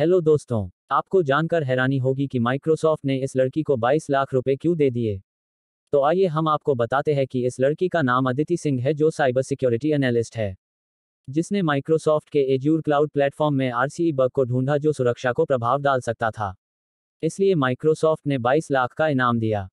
hello दोस्तों आपको जानकर हैरानी होगी कि माइक्रोसॉफ्ट ने इस लड़की को 22 लाख रुपए क्यों दे दिए तो आइए हम आपको बताते हैं कि इस लड़की का नाम अदिति सिंह है जो साइबर सिक्योरिटी एनालिस्ट है जिसने माइक्रोसॉफ्ट के एज्यूर क्लाउड प्लेटफॉर्म में आर बग e को ढूंढा जो सुरक्षा को प्रभाव डाल सकता था इसलिए माइक्रोसॉफ्ट ने बाईस लाख का इनाम दिया